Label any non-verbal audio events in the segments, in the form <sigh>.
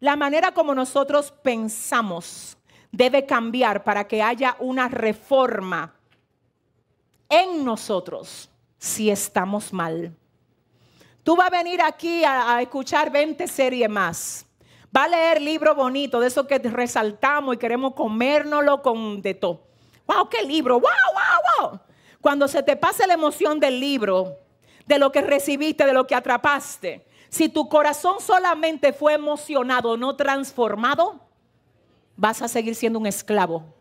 La manera como nosotros pensamos debe cambiar para que haya una reforma en nosotros si estamos mal. Tú vas a venir aquí a, escuchar 20 series más. Va a leer libro bonito de esos que resaltamos y queremos comérnoslo con de todo. ¡Wow, qué libro! ¡Wow, wow, wow! Cuando se te pase la emoción del libro, de lo que recibiste, de lo que atrapaste. Si tu corazón solamente fue emocionado, no transformado, vas a seguir siendo un esclavo.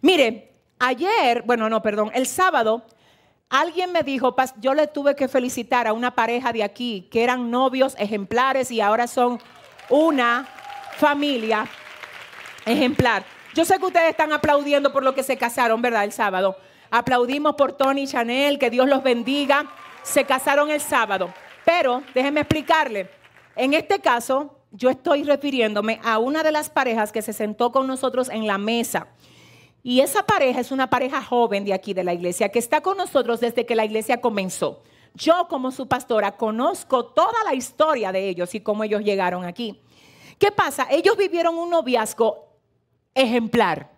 Mire, ayer, bueno, no, perdón, el sábado, alguien me dijo, yo le tuve que felicitar a una pareja de aquí que eran novios ejemplares y ahora son una familia ejemplar. Yo sé que ustedes están aplaudiendo por lo que se casaron, ¿verdad? El sábado. Aplaudimos por Tony Chanel, que Dios los bendiga. Se casaron el sábado. Pero déjenme explicarle, en este caso yo estoy refiriéndome a una de las parejas que se sentó con nosotros en la mesa. Y esa pareja es una pareja joven de aquí de la iglesia que está con nosotros desde que la iglesia comenzó. Yo como su pastora conozco toda la historia de ellos y cómo ellos llegaron aquí. ¿Qué pasa? Ellos vivieron un noviazgo ejemplar.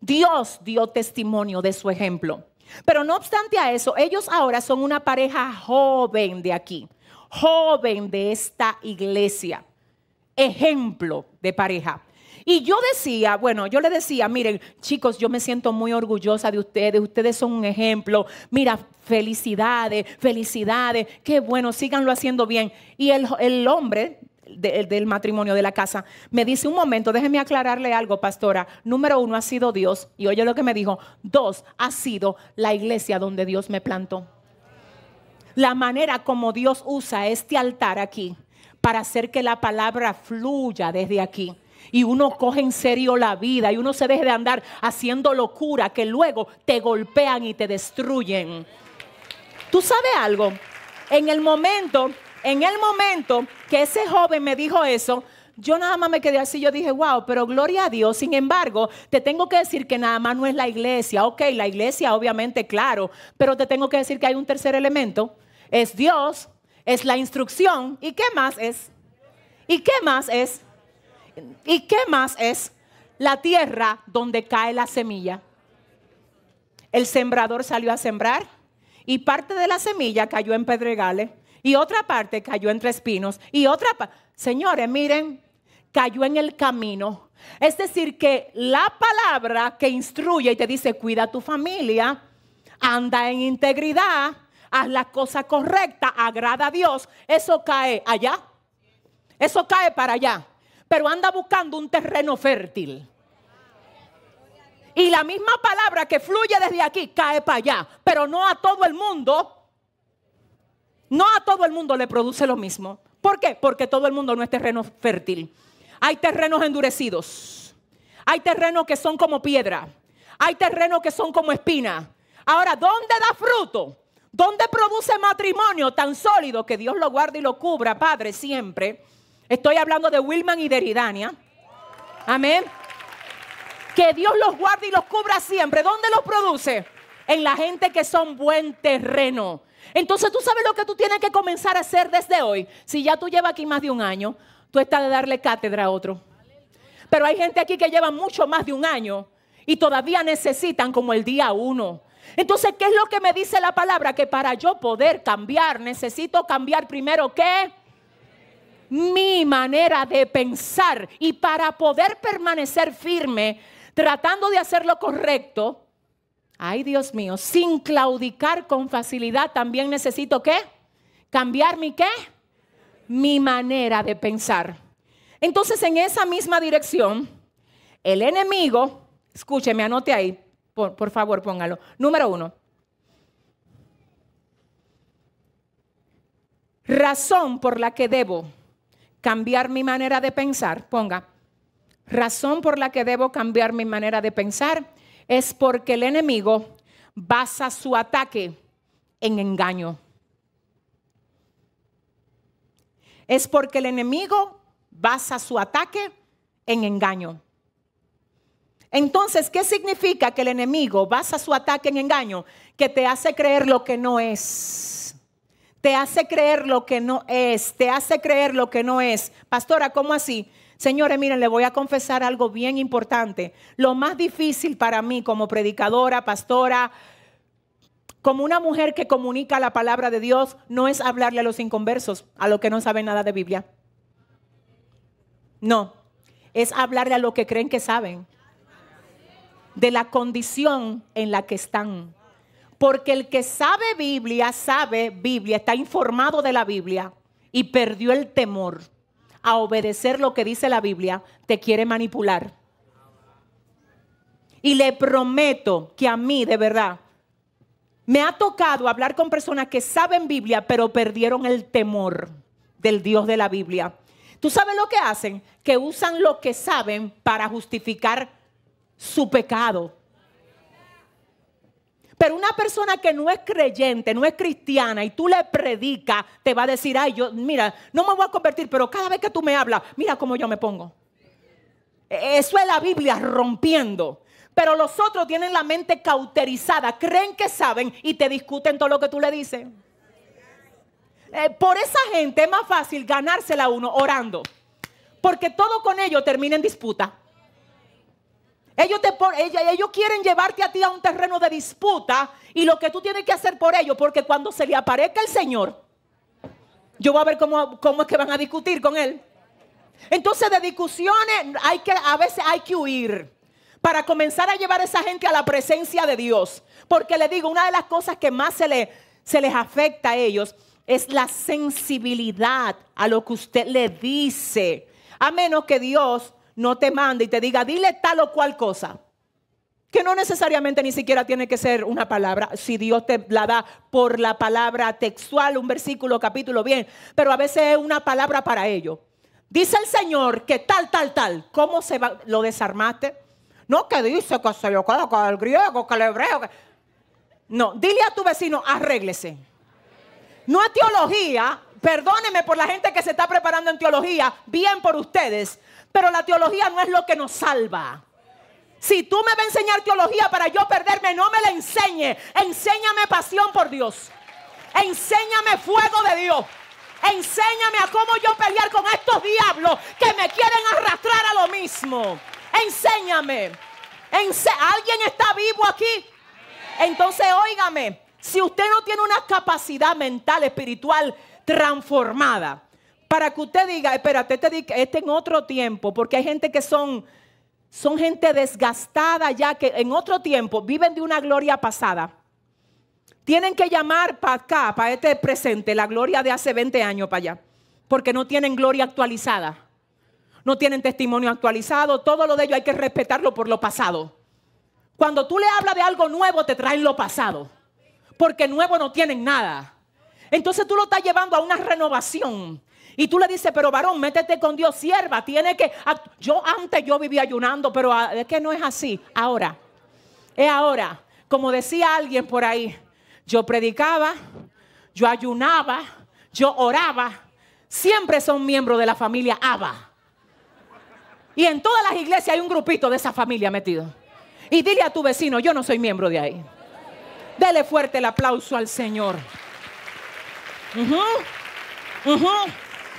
Dios dio testimonio de su ejemplo. Pero no obstante a eso, ellos ahora son una pareja joven de aquí, joven de esta iglesia, ejemplo de pareja. Y yo decía, bueno, yo le decía, miren, chicos, yo me siento muy orgullosa de ustedes, ustedes son un ejemplo, mira, felicidades, felicidades, qué bueno, síganlo haciendo bien. Y el, el hombre del matrimonio, de la casa, me dice un momento, déjeme aclararle algo, pastora. Número uno ha sido Dios, y oye lo que me dijo. Dos, ha sido la iglesia donde Dios me plantó. La manera como Dios usa este altar aquí para hacer que la palabra fluya desde aquí y uno coge en serio la vida y uno se deje de andar haciendo locura que luego te golpean y te destruyen. ¿Tú sabes algo? En el momento en el momento que ese joven me dijo eso, yo nada más me quedé así, yo dije, wow, pero gloria a Dios. Sin embargo, te tengo que decir que nada más no es la iglesia. Ok, la iglesia obviamente, claro, pero te tengo que decir que hay un tercer elemento. Es Dios, es la instrucción. ¿Y qué más es? ¿Y qué más es? ¿Y qué más es? La tierra donde cae la semilla. El sembrador salió a sembrar y parte de la semilla cayó en pedregales y otra parte cayó entre espinos, y otra parte, señores, miren, cayó en el camino. Es decir, que la palabra que instruye y te dice, cuida a tu familia, anda en integridad, haz la cosa correcta, agrada a Dios, eso cae allá. Eso cae para allá. Pero anda buscando un terreno fértil. Y la misma palabra que fluye desde aquí cae para allá, pero no a todo el mundo. No a todo el mundo le produce lo mismo. ¿Por qué? Porque todo el mundo no es terreno fértil. Hay terrenos endurecidos. Hay terrenos que son como piedra. Hay terrenos que son como espina. Ahora, ¿dónde da fruto? ¿Dónde produce matrimonio tan sólido que Dios lo guarde y lo cubra, Padre, siempre? Estoy hablando de Wilman y de Eridania. Amén. Que Dios los guarde y los cubra siempre. ¿Dónde los produce? en la gente que son buen terreno. Entonces tú sabes lo que tú tienes que comenzar a hacer desde hoy. Si ya tú llevas aquí más de un año, tú estás de darle cátedra a otro. Pero hay gente aquí que lleva mucho más de un año y todavía necesitan como el día uno. Entonces, ¿qué es lo que me dice la palabra? Que para yo poder cambiar, necesito cambiar primero qué? Mi manera de pensar. Y para poder permanecer firme, tratando de hacer lo correcto, ay Dios mío, sin claudicar con facilidad, también necesito qué? Cambiar mi qué? Mi manera de pensar. Entonces, en esa misma dirección, el enemigo, escúcheme, anote ahí, por, por favor, póngalo. Número uno, razón por la que debo cambiar mi manera de pensar, ponga, razón por la que debo cambiar mi manera de pensar es porque el enemigo basa su ataque en engaño. Es porque el enemigo basa su ataque en engaño. Entonces, ¿qué significa que el enemigo basa su ataque en engaño? Que te hace creer lo que no es. Te hace creer lo que no es. Te hace creer lo que no es. Pastora, ¿cómo así? Señores, miren, le voy a confesar algo bien importante. Lo más difícil para mí como predicadora, pastora, como una mujer que comunica la palabra de Dios, no es hablarle a los inconversos, a los que no saben nada de Biblia. No, es hablarle a los que creen que saben de la condición en la que están. Porque el que sabe Biblia, sabe Biblia, está informado de la Biblia y perdió el temor a obedecer lo que dice la Biblia, te quiere manipular. Y le prometo que a mí, de verdad, me ha tocado hablar con personas que saben Biblia, pero perdieron el temor del Dios de la Biblia. ¿Tú sabes lo que hacen? Que usan lo que saben para justificar su pecado. Pero una persona que no es creyente, no es cristiana y tú le predicas, te va a decir, ay, yo, mira, no me voy a convertir, pero cada vez que tú me hablas, mira cómo yo me pongo. E, eso es la Biblia rompiendo. Pero los otros tienen la mente cauterizada, creen que saben y te discuten todo lo que tú le dices. Eh, por esa gente es más fácil ganársela a uno orando. Porque todo con ellos termina en disputa. Ellos, te ellos, quieren llevarte a ti a un terreno de disputa y lo que tú tienes que hacer por ellos, porque cuando se le aparezca el Señor, yo voy a ver cómo, cómo es que van a discutir con Él. Entonces de discusiones hay que, a veces hay que huir para comenzar a llevar a esa gente a la presencia de Dios. Porque le digo, una de las cosas que más se, le, se les afecta a ellos es la sensibilidad a lo que usted le dice. A menos que Dios no te mande y te diga, dile tal o cual cosa, que no necesariamente ni siquiera tiene que ser una palabra, si Dios te la da por la palabra textual, un versículo, capítulo, bien, pero a veces es una palabra para ello. Dice el Señor que tal, tal, tal, ¿cómo se va? ¿Lo desarmaste? No que dice que se yo que el griego, que el hebreo. No, dile a tu vecino, arréglese. No es teología, Perdóneme por la gente que se está preparando en teología, bien por ustedes, pero la teología no es lo que nos salva. Si tú me vas a enseñar teología para yo perderme, no me la enseñe. Enséñame pasión por Dios. Enséñame fuego de Dios. Enséñame a cómo yo pelear con estos diablos que me quieren arrastrar a lo mismo. Enséñame. ¿Alguien está vivo aquí? Entonces, óigame, si usted no tiene una capacidad mental, espiritual, transformada. Para que usted diga, espérate, este, este en otro tiempo, porque hay gente que son, son gente desgastada ya que en otro tiempo viven de una gloria pasada. Tienen que llamar para acá, para este presente, la gloria de hace 20 años para allá, porque no tienen gloria actualizada. No tienen testimonio actualizado, todo lo de ellos hay que respetarlo por lo pasado. Cuando tú le hablas de algo nuevo, te traen lo pasado. Porque nuevo no tienen nada. Entonces tú lo estás llevando a una renovación. Y tú le dices, pero varón, métete con Dios, sierva, tiene que... Yo antes yo vivía ayunando, pero ah, es que no es así. Ahora, es ahora. Como decía alguien por ahí, yo predicaba, yo ayunaba, yo oraba. Siempre son miembros de la familia Abba. Y en todas las iglesias hay un grupito de esa familia metido. Y dile a tu vecino, yo no soy miembro de ahí. Dele fuerte el aplauso al Señor.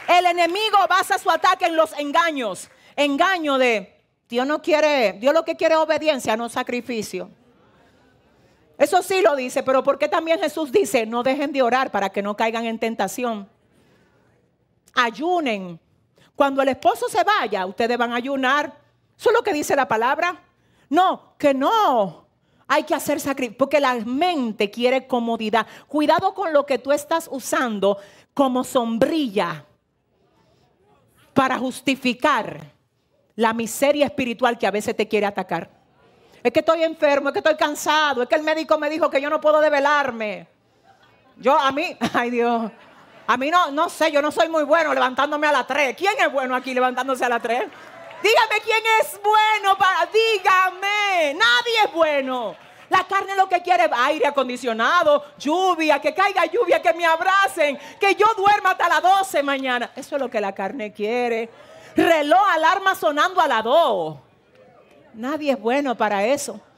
El enemigo basa su ataque en los engaños. Engaño de Dios no quiere, Dios lo que quiere es obediencia, no sacrificio. Eso sí lo dice, pero ¿por qué también Jesús dice, no dejen de orar para que no caigan en tentación? Ayunen. Cuando el esposo se vaya, ustedes van a ayunar. Eso es lo que dice la palabra. No, que no hay que hacer sacrificio, porque la mente quiere comodidad. Cuidado con lo que tú estás usando como sombrilla para justificar la miseria espiritual que a veces te quiere atacar. Es que estoy enfermo, es que estoy cansado, es que el médico me dijo que yo no puedo develarme. Yo a mí, <laughs> ay Dios, a mí no, no sé, yo no soy muy bueno levantándome a las tres. ¿Quién es bueno aquí levantándose a las tres? Dígame quién es bueno para, dígame, nadie es bueno. La carne lo que quiere es aire acondicionado, lluvia, que caiga lluvia, que me abracen, que yo duerma hasta las 12 mañana. Eso es lo que la carne quiere. Reloj, alarma sonando a las 2. Nadie es bueno para eso.